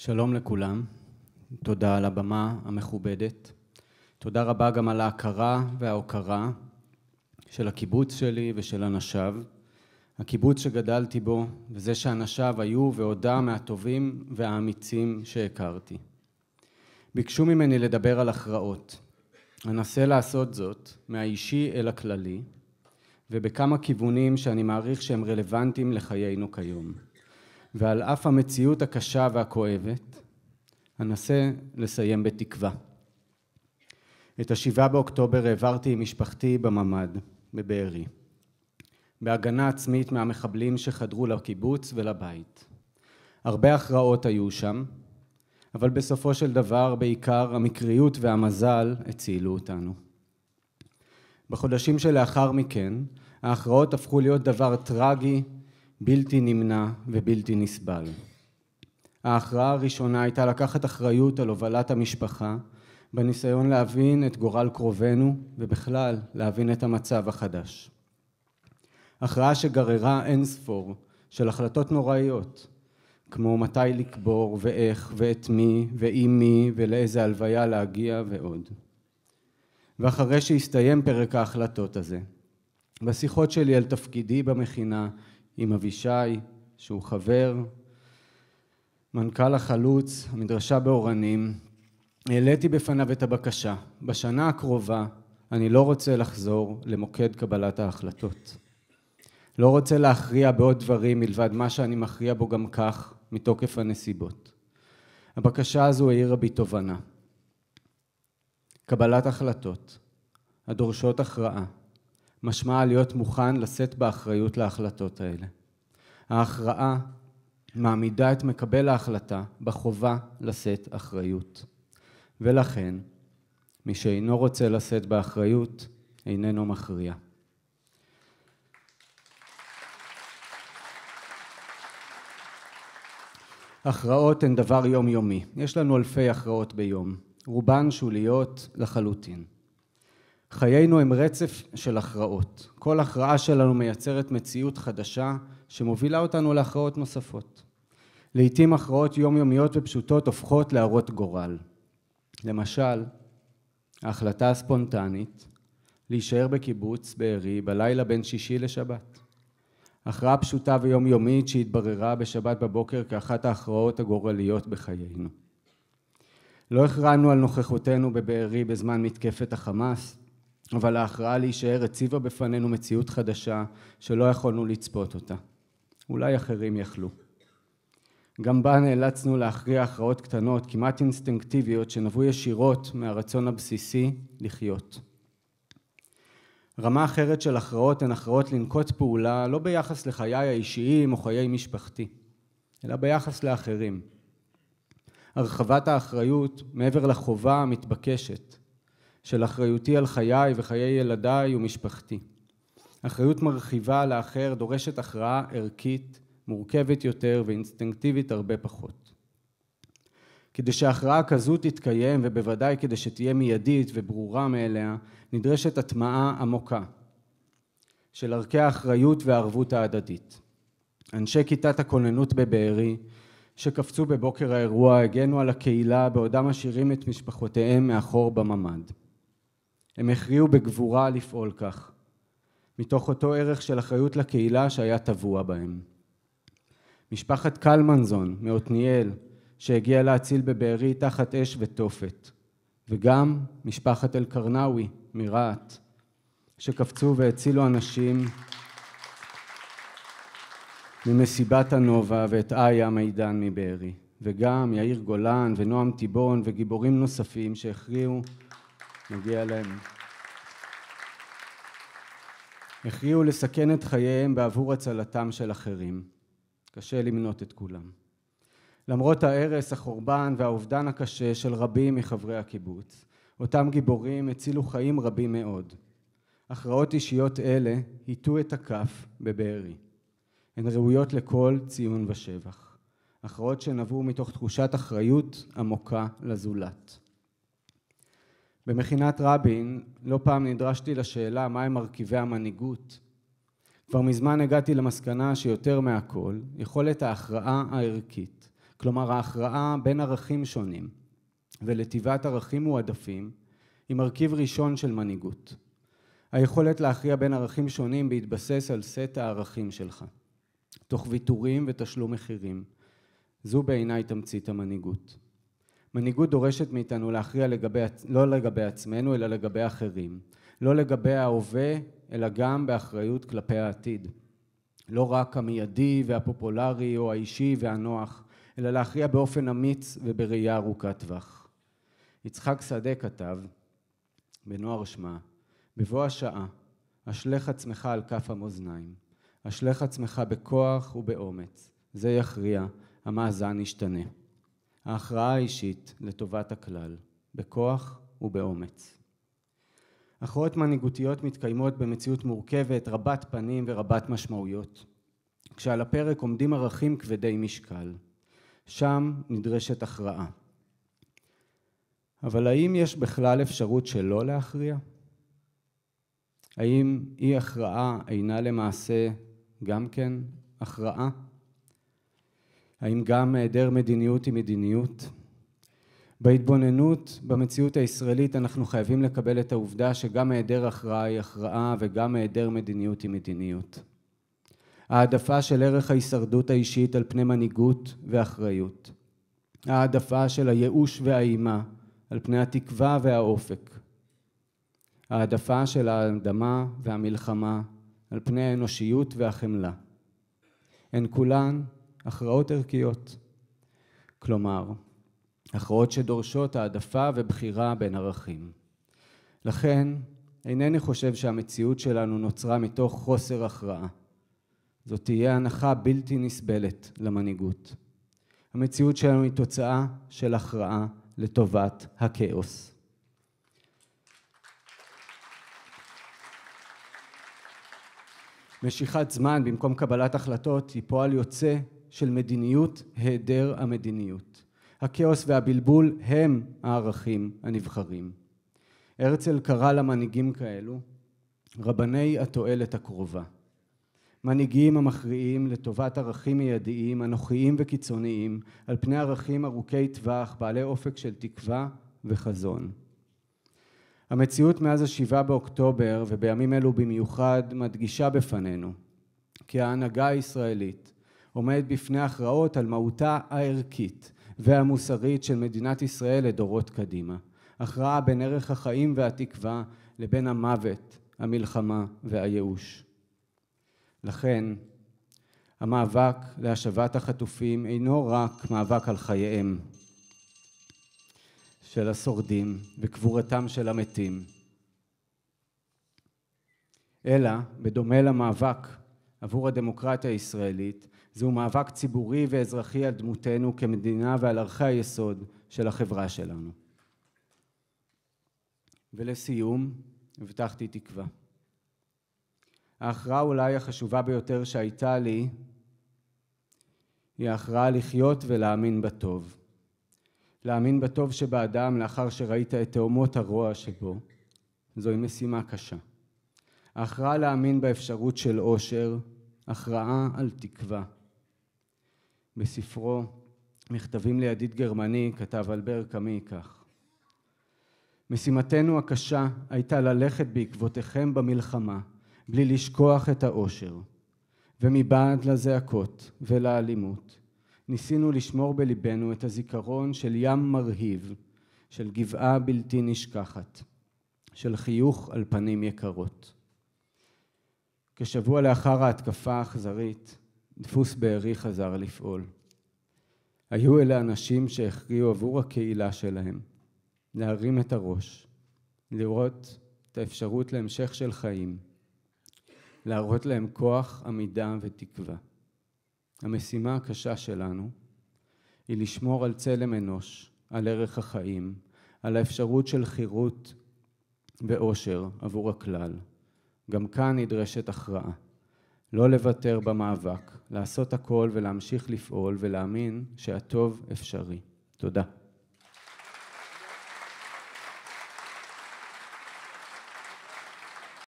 שלום לכולם, תודה על הבמה המכובדת. תודה רבה גם על ההכרה וההוקרה של הקיבוץ שלי ושל אנשיו. הקיבוץ שגדלתי בו, וזה שאנשיו היו ועודה מהטובים והאמיצים שהכרתי. ביקשו ממני לדבר על הכרעות. אנסה לעשות זאת מהאישי אל הכללי, ובכמה כיוונים שאני מעריך שהם רלוונטיים לחיינו כיום. ועל אף המציאות הקשה והכואבת, אנסה לסיים בתקווה. את השבעה באוקטובר העברתי עם משפחתי בממ"ד, בבארי, בהגנה עצמית מהמחבלים שחדרו לקיבוץ ולבית. הרבה הכרעות היו שם, אבל בסופו של דבר בעיקר המקריות והמזל הצילו אותנו. בחודשים שלאחר מכן ההכרעות הפכו להיות דבר טרגי בלתי נמנע ובלתי נסבל. ההכרעה הראשונה הייתה לקחת אחריות על הובלת המשפחה בניסיון להבין את גורל קרובינו ובכלל להבין את המצב החדש. הכרעה שגררה אינספור של החלטות נוראיות כמו מתי לקבור ואיך ואת מי ועם מי ולאיזה הלוויה להגיע ועוד. ואחרי שהסתיים פרק ההחלטות הזה, בשיחות שלי על תפקידי במכינה עם אבישי, שהוא חבר, מנכ"ל החלוץ, המדרשה באורנים, העליתי בפניו את הבקשה. בשנה הקרובה אני לא רוצה לחזור למוקד קבלת ההחלטות. לא רוצה להכריע בעוד דברים מלבד מה שאני מכריע בו גם כך, מתוקף הנסיבות. הבקשה הזו העירה בי תובנה. קבלת החלטות הדורשות הכרעה משמעה להיות מוכן לשאת באחריות להחלטות האלה. ההכרעה מעמידה את מקבל ההחלטה בחובה לשאת אחריות. ולכן, מי שאינו רוצה לשאת באחריות, איננו מכריע. הכרעות הן דבר יומיומי. יש לנו אלפי הכרעות ביום. רובן שוליות לחלוטין. חיינו הם רצף של הכרעות. כל הכרעה שלנו מייצרת מציאות חדשה שמובילה אותנו להכרעות נוספות. לעתים הכרעות יומיומיות ופשוטות הופכות להרות גורל. למשל, ההחלטה הספונטנית להישאר בקיבוץ בארי בלילה בין שישי לשבת. הכרעה פשוטה ויומיומית שהתבררה בשבת בבוקר כאחת ההכרעות הגורליות בחיינו. לא הכרענו על נוכחותנו בבארי בזמן מתקפת החמאס, אבל ההכרעה להישאר הציבה בפנינו מציאות חדשה שלא יכולנו לצפות אותה. אולי אחרים יכלו. גם בה נאלצנו להכריע הכרעות קטנות, כמעט אינסטינקטיביות, שנבעו ישירות מהרצון הבסיסי לחיות. רמה אחרת של הכרעות הן הכרעות לנקוט פעולה לא ביחס לחיי האישיים או חיי משפחתי, אלא ביחס לאחרים. הרחבת האחריות מעבר לחובה המתבקשת, של אחריותי על חיי וחיי ילדיי ומשפחתי. אחריות מרחיבה על האחר דורשת הכרעה ערכית, מורכבת יותר ואינסטינקטיבית הרבה פחות. כדי שהכרעה כזו תתקיים, ובוודאי כדי שתהיה מיידית וברורה מאליה, נדרשת הטמעה עמוקה של ערכי האחריות והערבות ההדדית. אנשי כיתת הכוננות בבארי, שקפצו בבוקר האירוע, הגנו על הקהילה בעודם משאירים את משפחותיהם מאחור בממ"ד. הם הכריעו בגבורה לפעול כך, מתוך אותו ערך של אחריות לקהילה שהיה טבוע בהם. משפחת קלמנזון מעתניאל, שהגיעה להציל בבארי תחת אש ותופת, וגם משפחת אלקרנאווי מרהט, שקפצו והצילו אנשים ממסיבת הנובה ואת איה מידן מבארי, וגם יאיר גולן ונועם טיבון וגיבורים נוספים שהכריעו מגיע להם. הכריעו לסכן את חייהם בעבור הצלתם של אחרים. קשה למנות את כולם. למרות ההרס, החורבן והאובדן הקשה של רבים מחברי הקיבוץ, אותם גיבורים הצילו חיים רבים מאוד. הכרעות אישיות אלה הטו את הכף בבארי. הן ראויות לכל ציון ושבח. הכרעות שנבעו מתוך תחושת אחריות עמוקה לזולת. במכינת רבין לא פעם נדרשתי לשאלה מהם מרכיבי המנהיגות. כבר מזמן הגעתי למסקנה שיותר מהכל, יכולת ההכרעה הערכית, כלומר ההכרעה בין ערכים שונים ולטיבת ערכים מועדפים, היא מרכיב ראשון של מנהיגות. היכולת להכריע בין ערכים שונים בהתבסס על סט הערכים שלך, תוך ויתורים ותשלום מחירים. זו בעיניי תמצית המנהיגות. מנהיגות דורשת מאיתנו להכריע לגבי, לא לגבי עצמנו אלא לגבי אחרים, לא לגבי ההווה אלא גם באחריות כלפי העתיד. לא רק המיידי והפופולרי או האישי והנוח, אלא להכריע באופן אמיץ ובראייה ארוכת טווח. יצחק שדה כתב, בנוער שמה, בבוא השעה, אשלך עצמך על כף המאזניים, אשלך עצמך בכוח ובאומץ, זה יכריע, המאזן ישתנה. ההכרעה האישית לטובת הכלל, בכוח ובאומץ. הכרעות מנהיגותיות מתקיימות במציאות מורכבת, רבת פנים ורבת משמעויות, כשעל הפרק עומדים ערכים כבדי משקל. שם נדרשת הכרעה. אבל האם יש בכלל אפשרות שלא להכריע? האם אי הכרעה אינה למעשה גם כן הכרעה? האם גם היעדר מדיניות היא מדיניות? בהתבוננות במציאות הישראלית אנחנו חייבים לקבל את העובדה שגם היעדר הכרעה היא הכרעה וגם היעדר מדיניות היא מדיניות. העדפה של ערך ההישרדות האישית על פני מנהיגות ואחריות. העדפה של הייאוש והאימה על פני התקווה והאופק. העדפה של האדמה והמלחמה על פני האנושיות והחמלה. הן כולן הכרעות ערכיות. כלומר, הכרעות שדורשות העדפה ובחירה בין ערכים. לכן, אינני חושב שהמציאות שלנו נוצרה מתוך חוסר הכרעה. זאת תהיה הנחה בלתי נסבלת למנהיגות. המציאות שלנו היא תוצאה של הכרעה לטובת הכאוס. משיכת זמן במקום קבלת החלטות היא פועל יוצא של מדיניות היעדר המדיניות. הכאוס והבלבול הם הערכים הנבחרים. הרצל קרא למנהיגים כאלו רבני התועלת הקרובה. מנהיגים המכריעים לטובת ערכים מיידיים, אנוכיים וקיצוניים, על פני ערכים ארוכי טווח, בעלי אופק של תקווה וחזון. המציאות מאז השבעה באוקטובר, ובימים אלו במיוחד, מדגישה בפנינו כי ההנהגה הישראלית, עומד בפני הכרעות על מהותה הערכית והמוסרית של מדינת ישראל לדורות קדימה. הכרעה בין ערך החיים והתקווה לבין המוות, המלחמה והייאוש. לכן, המאבק להשבת החטופים אינו רק מאבק על חייהם של השורדים וקבורתם של המתים, אלא, בדומה למאבק עבור הדמוקרטיה הישראלית, זהו מאבק ציבורי ואזרחי על דמותנו כמדינה ועל ערכי היסוד של החברה שלנו. ולסיום, הבטחתי תקווה. ההכרעה אולי החשובה ביותר שהייתה לי היא ההכרעה לחיות ולהאמין בטוב. להאמין בטוב שבאדם לאחר שראית את תאומות הרוע שבו, זוהי משימה קשה. ההכרעה להאמין באפשרות של אושר, הכרעה על תקווה. בספרו מכתבים לידיד גרמני כתב אלבר קמי כך: משימתנו הקשה הייתה ללכת בעקבותיכם במלחמה בלי לשכוח את האושר. ומבעד לזעקות ולאלימות ניסינו לשמור בליבנו את הזיכרון של ים מרהיב, של גבעה בלתי נשכחת, של חיוך על פנים יקרות. כשבוע לאחר ההתקפה האכזרית, דפוס בארי חזר לפעול. היו אלה אנשים שהכריעו עבור הקהילה שלהם, להרים את הראש, לראות את האפשרות להמשך של חיים, להראות להם כוח, עמידה ותקווה. המשימה הקשה שלנו היא לשמור על צלם אנוש, על ערך החיים, על האפשרות של חירות ואושר עבור הכלל. גם כאן נדרשת הכרעה. לא לוותר במאבק, לעשות הכל ולהמשיך לפעול ולהאמין שהטוב אפשרי. תודה.